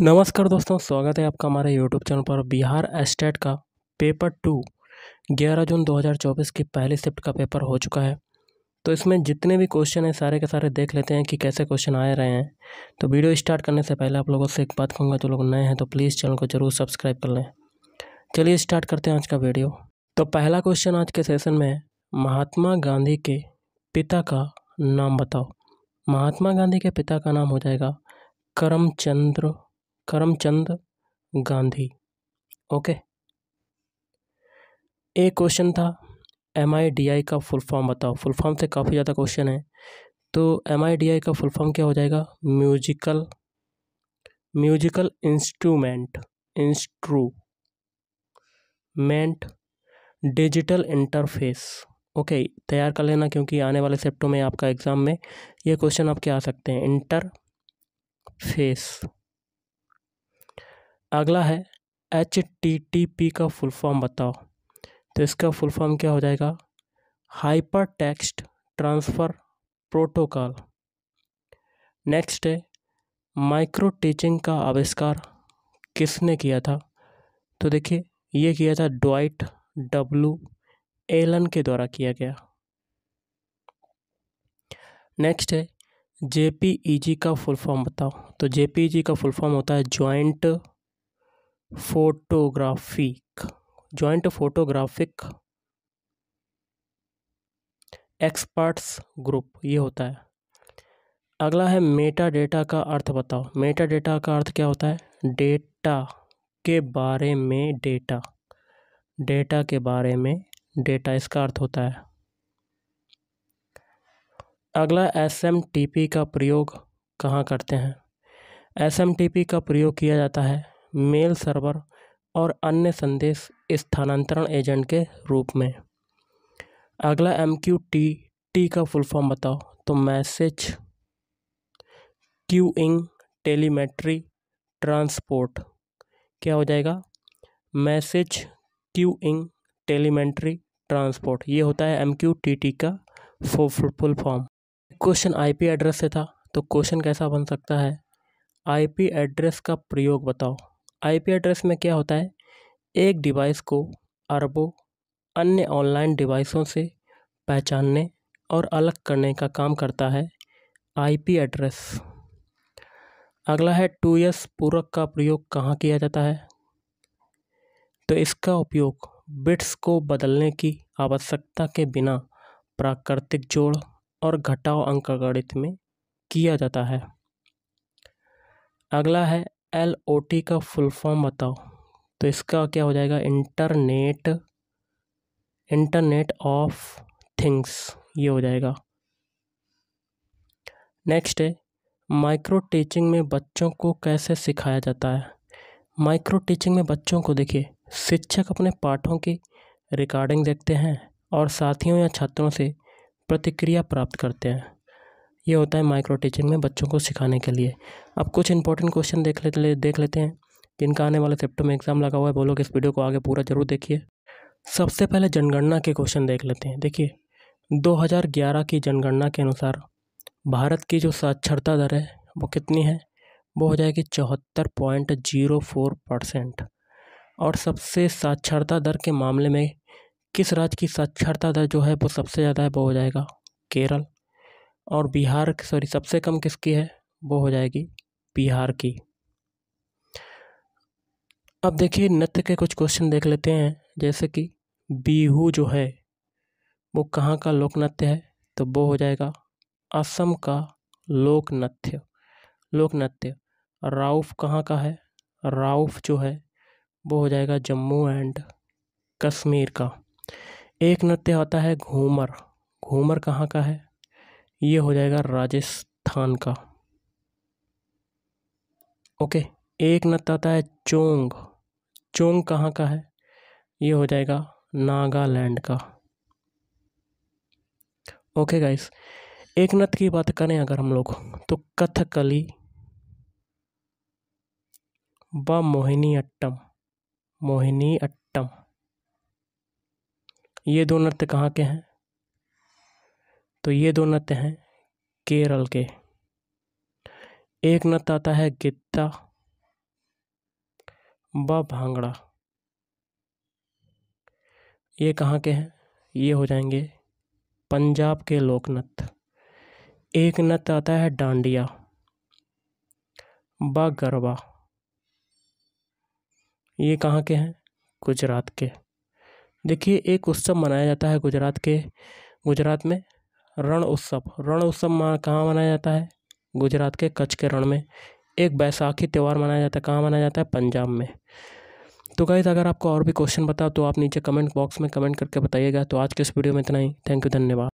नमस्कार दोस्तों स्वागत है आपका हमारे यूट्यूब चैनल पर बिहार एस्टेट का पेपर टू ग्यारह जून 2024 की पहली शिफ्ट का पेपर हो चुका है तो इसमें जितने भी क्वेश्चन हैं सारे के सारे देख लेते हैं कि कैसे क्वेश्चन आए रहे हैं तो वीडियो स्टार्ट करने से पहले आप लोगों से एक बात कहूँगा जो लोग नए हैं तो प्लीज़ चैनल को जरूर सब्सक्राइब कर लें चलिए स्टार्ट करते हैं आज का वीडियो तो पहला क्वेश्चन आज के सेशन में महात्मा गांधी के पिता का नाम बताओ महात्मा गांधी के पिता का नाम हो जाएगा करमचंद्र करमचंद गांधी ओके एक क्वेश्चन था एम आई डी आई का फुल फॉर्म बताओ फुल फॉर्म से काफ़ी ज़्यादा क्वेश्चन है तो एम आई डी आई का फुल फॉर्म क्या हो जाएगा musical musical instrument instrument digital interface okay तैयार कर लेना क्योंकि आने वाले सेप्टों में आपका एग्ज़ाम में ये क्वेश्चन आपके आ सकते हैं इंटर फेस अगला है एच टी टी पी का फुल फॉर्म बताओ तो इसका फुल फॉर्म क्या हो जाएगा hyper text transfer protocol next है माइक्रो टीचिंग का आविष्कार किसने किया था तो देखिए ये किया था डॉइट डब्लू एलन के द्वारा किया गया नेक्स्ट है जे पी ई जी का फुल फॉर्म बताओ तो जे पी ई जी का फुल फॉर्म होता है joint photographic joint photographic experts group ये होता है अगला है मेटा डेटा का अर्थ बताओ मेटा डेटा का अर्थ क्या होता है डेटा के बारे में डेटा डेटा के बारे में डेटा इसका अर्थ होता है अगला एस एम टी पी का प्रयोग कहाँ करते हैं एस एम टी पी का प्रयोग किया जाता है मेल सर्वर और अन्य संदेश स्थानांतरण एजेंट के रूप में अगला एम क्यू टी टी का फुल फॉर्म बताओ तो मैसेज क्यूइंग टेलीमेट्री ट्रांसपोर्ट क्या हो जाएगा मैसेज क्यूइंग टेलीमेट्री ट्रांसपोर्ट ये होता है एम क्यू टी टी का full form question IP address से था तो क्वेश्चन कैसा बन सकता है आईपी एड्रेस का प्रयोग बताओ आईपी एड्रेस में क्या होता है एक डिवाइस को अरबों अन्य ऑनलाइन डिवाइसों से पहचानने और अलग करने का काम करता है आईपी एड्रेस अगला है टू एस पूरक का प्रयोग कहाँ किया जाता है तो इसका उपयोग बिट्स को बदलने की आवश्यकता के बिना प्राकृतिक जोड़ और घटाव अंकगणित में किया जाता है अगला है एल ओ टी का फुल फॉर्म बताओ तो इसका क्या हो जाएगा इंटरनेट इंटरनेट ऑफ थिंग्स ये हो जाएगा नेक्स्ट है माइक्रो टीचिंग में बच्चों को कैसे सिखाया जाता है माइक्रो टीचिंग में बच्चों को देखिए शिक्षक अपने पाठों की रिकॉर्डिंग देखते हैं और साथियों या छात्रों से प्रतिक्रिया प्राप्त करते हैं ये होता है माइक्रो टीचिंग में बच्चों को सिखाने के लिए अब कुछ इंपॉर्टेंट क्वेश्चन देख लेते देख लेते हैं जिनका आने वाले सेप्टो में एग्ज़ाम लगा हुआ है वो लोग इस वीडियो को आगे पूरा जरूर देखिए सबसे पहले जनगणना के क्वेश्चन देख लेते हैं देखिए 2011 की जनगणना के अनुसार भारत की जो साक्षरता दर है वो कितनी है वो हो जाएगी चौहत्तर पॉइंट जीरो फोर परसेंट और सबसे साक्षरता दर के मामले में किस राज्य की साक्षरता दर जो है वो सबसे ज़्यादा है वो हो जाएगा केरल और बिहार सॉरी सबसे कम किसकी है वो हो जाएगी बिहार की अब देखिए नृत्य के कुछ क्वेश्चन देख लेते हैं जैसे कि बीहू जो है वो कहाँ का लोक नृत्य है तो वो हो जाएगा असम का लोक नृत्य लोक नृत्य राउफ कहाँ का है राउफ जो है वो हो जाएगा जम्मू एंड कश्मीर का एक नृत्य होता है घूमर घूमर कहाँ का है ये हो जाएगा राजस्थान का ओके एक नत आता है चोंग चोंग कहाँ का है ये हो जाएगा नागालैंड का ओके गाइस एक नृत्य की बात करें अगर हम लोग तो कथकली व मोहिनी अट्टम मोहिनी अट्टम ये दो नृत्य कहाँ के हैं तो ये दो नृत्य हैं केरल के एक नृत्य आता है गिद्दा व भांगड़ा ये कहाँ के हैं ये हो जाएंगे पंजाब के लोक नृत्य एक नृत्य आता है डांडिया व गरबा ये कहाँ के हैं गुजरात के देखिए एक उत्सव मनाया जाता है गुजरात के गुजरात में रण उत्सव रण उत्सव मा कहाँ मनाया जाता है गुजरात के कच्छ के रण में एक बैसाखी त्यौहार मनाया जाता है कहाँ मनाया जाता है पंजाब में तो गाइज़ अगर आपको और भी क्वेश्चन बताओ तो आप नीचे कमेंट बॉक्स में कमेंट करके बताइएगा तो आज के इस वीडियो में इतना ही थैंक यू धन्यवाद